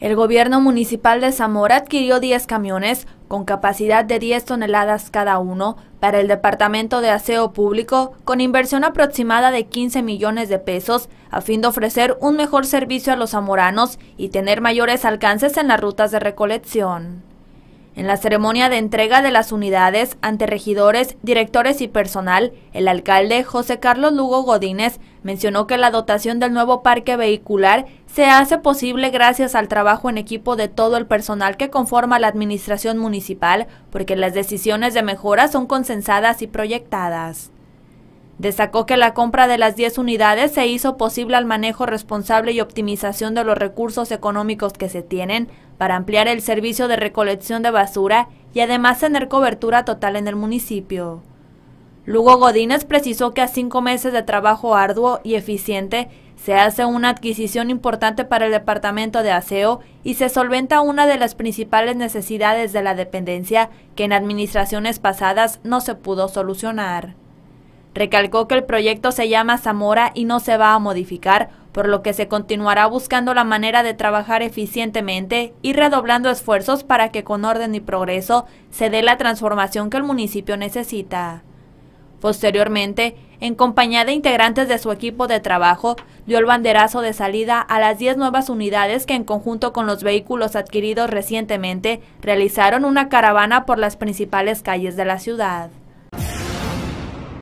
El gobierno municipal de Zamora adquirió 10 camiones con capacidad de 10 toneladas cada uno para el Departamento de Aseo Público con inversión aproximada de 15 millones de pesos a fin de ofrecer un mejor servicio a los zamoranos y tener mayores alcances en las rutas de recolección. En la ceremonia de entrega de las unidades ante regidores, directores y personal, el alcalde José Carlos Lugo Godínez Mencionó que la dotación del nuevo parque vehicular se hace posible gracias al trabajo en equipo de todo el personal que conforma la administración municipal, porque las decisiones de mejora son consensadas y proyectadas. Destacó que la compra de las 10 unidades se hizo posible al manejo responsable y optimización de los recursos económicos que se tienen para ampliar el servicio de recolección de basura y además tener cobertura total en el municipio. Lugo Godínez precisó que a cinco meses de trabajo arduo y eficiente se hace una adquisición importante para el Departamento de Aseo y se solventa una de las principales necesidades de la dependencia que en administraciones pasadas no se pudo solucionar. Recalcó que el proyecto se llama Zamora y no se va a modificar, por lo que se continuará buscando la manera de trabajar eficientemente y redoblando esfuerzos para que con orden y progreso se dé la transformación que el municipio necesita. Posteriormente, en compañía de integrantes de su equipo de trabajo, dio el banderazo de salida a las 10 nuevas unidades que en conjunto con los vehículos adquiridos recientemente realizaron una caravana por las principales calles de la ciudad.